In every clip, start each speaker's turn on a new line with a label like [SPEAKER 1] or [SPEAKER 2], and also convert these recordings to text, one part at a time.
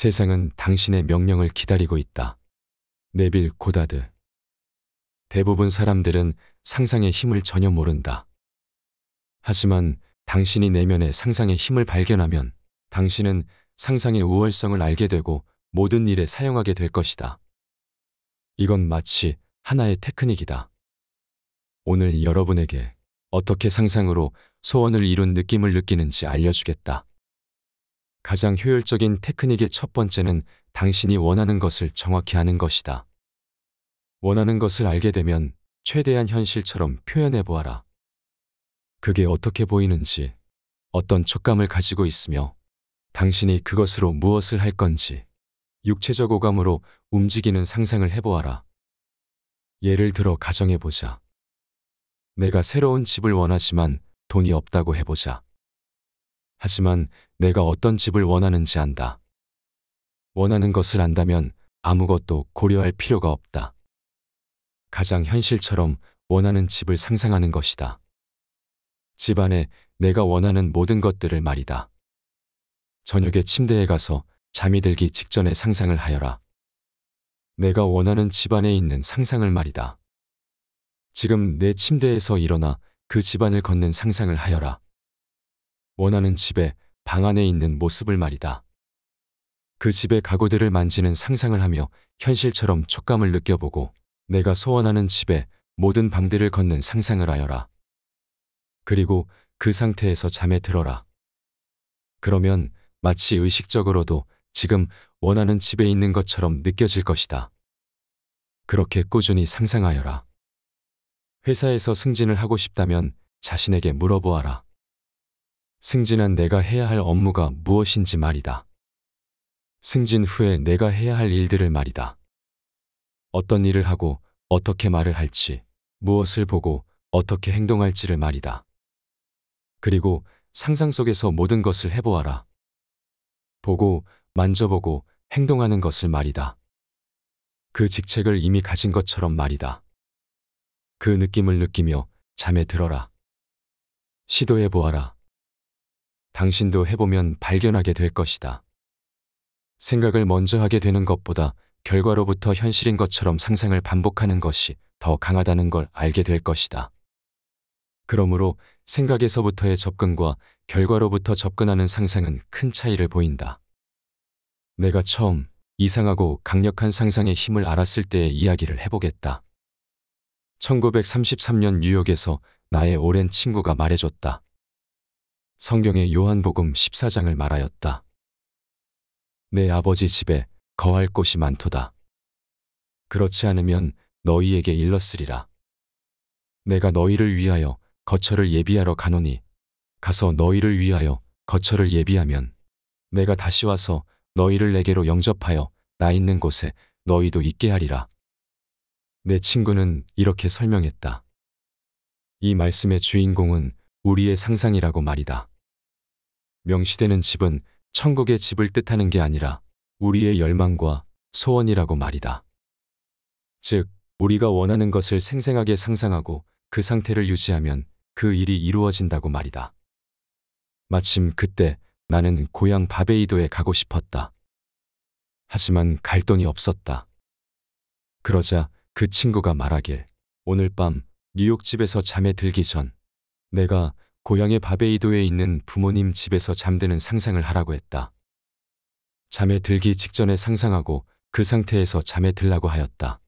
[SPEAKER 1] 세상은 당신의 명령을 기다리고 있다. 네빌 고다드. 대부분 사람들은 상상의 힘을 전혀 모른다. 하지만 당신이 내면의 상상의 힘을 발견하면 당신은 상상의 우월성을 알게 되고 모든 일에 사용하게 될 것이다. 이건 마치 하나의 테크닉이다. 오늘 여러분에게 어떻게 상상으로 소원을 이룬 느낌을 느끼는지 알려주겠다. 가장 효율적인 테크닉의 첫 번째는 당신이 원하는 것을 정확히 아는 것이다. 원하는 것을 알게 되면 최대한 현실처럼 표현해 보아라. 그게 어떻게 보이는지, 어떤 촉감을 가지고 있으며, 당신이 그것으로 무엇을 할 건지, 육체적 오감으로 움직이는 상상을 해보아라. 예를 들어 가정해보자. 내가 새로운 집을 원하지만 돈이 없다고 해보자. 하지만 내가 어떤 집을 원하는지 안다. 원하는 것을 안다면 아무것도 고려할 필요가 없다. 가장 현실처럼 원하는 집을 상상하는 것이다. 집 안에 내가 원하는 모든 것들을 말이다. 저녁에 침대에 가서 잠이 들기 직전에 상상을 하여라. 내가 원하는 집 안에 있는 상상을 말이다. 지금 내 침대에서 일어나 그 집안을 걷는 상상을 하여라. 원하는 집에 방 안에 있는 모습을 말이다. 그 집의 가구들을 만지는 상상을 하며 현실처럼 촉감을 느껴보고 내가 소원하는 집에 모든 방들을 걷는 상상을 하여라. 그리고 그 상태에서 잠에 들어라. 그러면 마치 의식적으로도 지금 원하는 집에 있는 것처럼 느껴질 것이다. 그렇게 꾸준히 상상하여라. 회사에서 승진을 하고 싶다면 자신에게 물어보아라. 승진한 내가 해야 할 업무가 무엇인지 말이다. 승진 후에 내가 해야 할 일들을 말이다. 어떤 일을 하고 어떻게 말을 할지, 무엇을 보고 어떻게 행동할지를 말이다. 그리고 상상 속에서 모든 것을 해보아라. 보고, 만져보고, 행동하는 것을 말이다. 그 직책을 이미 가진 것처럼 말이다. 그 느낌을 느끼며 잠에 들어라. 시도해 보아라. 당신도 해보면 발견하게 될 것이다. 생각을 먼저 하게 되는 것보다 결과로부터 현실인 것처럼 상상을 반복하는 것이 더 강하다는 걸 알게 될 것이다. 그러므로 생각에서부터의 접근과 결과로부터 접근하는 상상은 큰 차이를 보인다. 내가 처음 이상하고 강력한 상상의 힘을 알았을 때의 이야기를 해보겠다. 1933년 뉴욕에서 나의 오랜 친구가 말해줬다. 성경의 요한복음 14장을 말하였다. 내 아버지 집에 거할 곳이 많도다. 그렇지 않으면 너희에게 일렀으리라. 내가 너희를 위하여 거처를 예비하러 가노니 가서 너희를 위하여 거처를 예비하면 내가 다시 와서 너희를 내게로 영접하여 나 있는 곳에 너희도 있게 하리라. 내 친구는 이렇게 설명했다. 이 말씀의 주인공은 우리의 상상이라고 말이다. 명시되는 집은 천국의 집을 뜻하는 게 아니라 우리의 열망과 소원이라고 말이다. 즉, 우리가 원하는 것을 생생하게 상상하고 그 상태를 유지하면 그 일이 이루어진다고 말이다. 마침 그때 나는 고향 바베이도에 가고 싶었다. 하지만 갈 돈이 없었다. 그러자 그 친구가 말하길 오늘 밤 뉴욕 집에서 잠에 들기 전 내가 고향의 바베이도에 있는 부모님 집에서 잠드는 상상을 하라고 했다. 잠에 들기 직전에 상상하고 그 상태에서 잠에 들라고 하였다.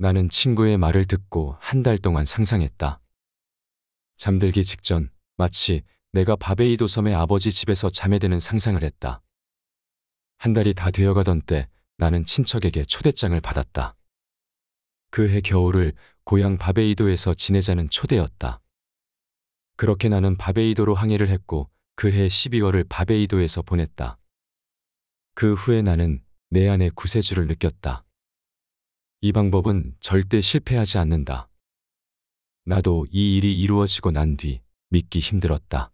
[SPEAKER 1] 나는 친구의 말을 듣고 한 달 동안 상상했다. 잠들기 직전 마치 내가 바베이도 섬의 아버지 집에서 잠에 드는 상상을 했다. 한 달이 다 되어가던 때 나는 친척에게 초대장을 받았다. 그 해 겨울을 고향 바베이도에서 지내자는 초대였다. 그렇게 나는 바베이도로 항해를 했고 그 해 12월을 바베이도에서 보냈다. 그 후에 나는 내 안에 구세주를 느꼈다. 이 방법은 절대 실패하지 않는다. 나도 이 일이 이루어지고 난 뒤 믿기 힘들었다.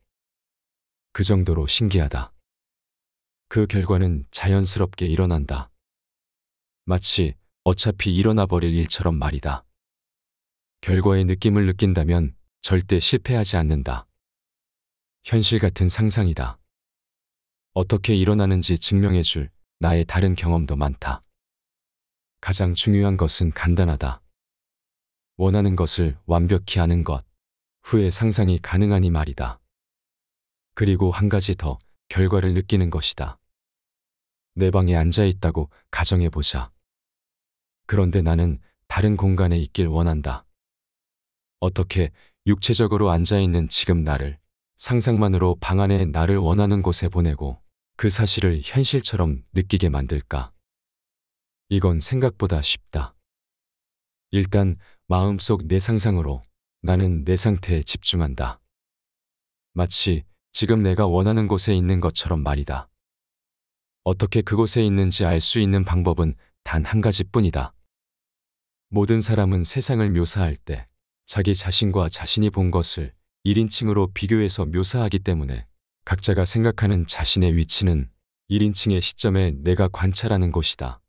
[SPEAKER 1] 그 정도로 신기하다. 그 결과는 자연스럽게 일어난다. 마치 어차피 일어나 버릴 일처럼 말이다. 결과의 느낌을 느낀다면 절대 실패하지 않는다. 현실 같은 상상이다. 어떻게 일어나는지 증명해줄 나의 다른 경험도 많다. 가장 중요한 것은 간단하다. 원하는 것을 완벽히 아는 것, 후에 상상이 가능하니 말이다. 그리고 한 가지 더 결과를 느끼는 것이다. 내 방에 앉아 있다고 가정해 보자. 그런데 나는 다른 공간에 있길 원한다. 어떻게 육체적으로 앉아있는 지금 나를 상상만으로 방 안에 나를 원하는 곳에 보내고 그 사실을 현실처럼 느끼게 만들까? 이건 생각보다 쉽다. 일단 마음속 내 상상으로 나는 내 상태에 집중한다. 마치 지금 내가 원하는 곳에 있는 것처럼 말이다. 어떻게 그곳에 있는지 알 수 있는 방법은 단 한 가지뿐이다. 모든 사람은 세상을 묘사할 때 자기 자신과 자신이 본 것을 1인칭으로 비교해서 묘사하기 때문에 각자가 생각하는 자신의 위치는 1인칭의 시점에 내가 관찰하는 것이다.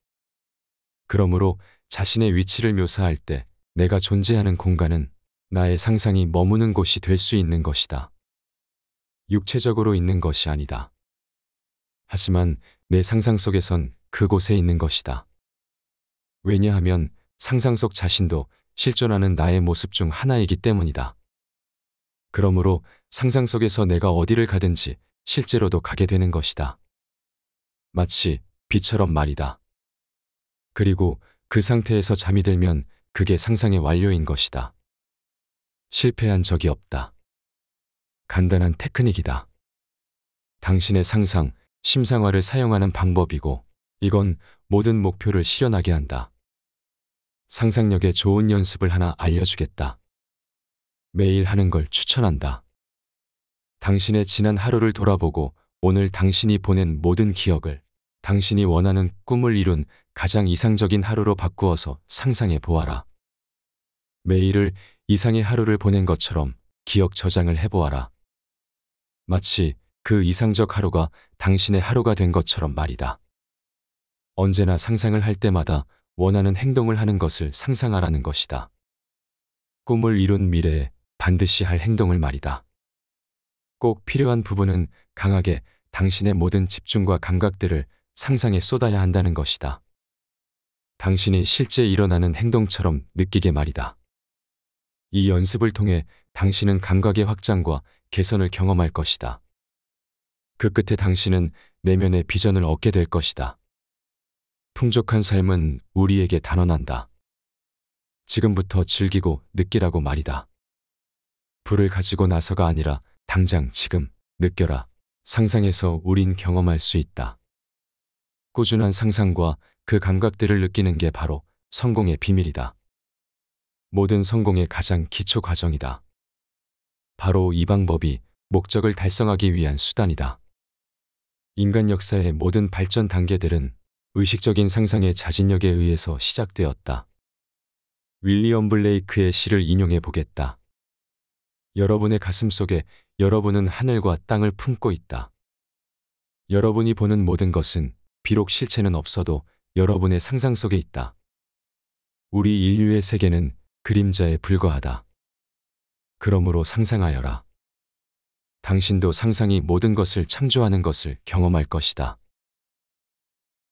[SPEAKER 1] 그러므로 자신의 위치를 묘사할 때 내가 존재하는 공간은 나의 상상이 머무는 곳이 될 수 있는 것이다. 육체적으로 있는 것이 아니다. 하지만 내 상상 속에선 그곳에 있는 것이다. 왜냐하면 상상 속 자신도 실존하는 나의 모습 중 하나이기 때문이다. 그러므로 상상 속에서 내가 어디를 가든지 실제로도 가게 되는 것이다. 마치 비처럼 말이다. 그리고 그 상태에서 잠이 들면 그게 상상의 완료인 것이다. 실패한 적이 없다. 간단한 테크닉이다. 당신의 상상, 심상화를 사용하는 방법이고 이건 모든 목표를 실현하게 한다. 상상력에 좋은 연습을 하나 알려주겠다. 매일 하는 걸 추천한다. 당신의 지난 하루를 돌아보고 오늘 당신이 보낸 모든 기억을 당신이 원하는 꿈을 이룬 가장 이상적인 하루로 바꾸어서 상상해 보아라. 매일을 이상의 하루를 보낸 것처럼 기억 저장을 해보아라. 마치 그 이상적 하루가 당신의 하루가 된 것처럼 말이다. 언제나 상상을 할 때마다 원하는 행동을 하는 것을 상상하라는 것이다. 꿈을 이룬 미래에 반드시 할 행동을 말이다. 꼭 필요한 부분은 강하게 당신의 모든 집중과 감각들을 상상에 쏟아야 한다는 것이다. 당신이 실제 일어나는 행동처럼 느끼게 말이다. 이 연습을 통해 당신은 감각의 확장과 개선을 경험할 것이다. 그 끝에 당신은 내면의 비전을 얻게 될 것이다. 풍족한 삶은 우리에게 단언한다. 지금부터 즐기고 느끼라고 말이다. 불을 가지고 나서가 아니라 당장 지금 느껴라. 상상에서 우린 경험할 수 있다. 꾸준한 상상과 그 감각들을 느끼는 게 바로 성공의 비밀이다. 모든 성공의 가장 기초 과정이다. 바로 이 방법이 목적을 달성하기 위한 수단이다. 인간 역사의 모든 발전 단계들은 의식적인 상상의 자진력에 의해서 시작되었다. 윌리엄 블레이크의 시를 인용해 보겠다. 여러분의 가슴 속에 여러분은 하늘과 땅을 품고 있다. 여러분이 보는 모든 것은 비록 실체는 없어도 여러분의 상상 속에 있다. 우리 인류의 세계는 그림자에 불과하다. 그러므로 상상하여라. 당신도 상상이 모든 것을 창조하는 것을 경험할 것이다.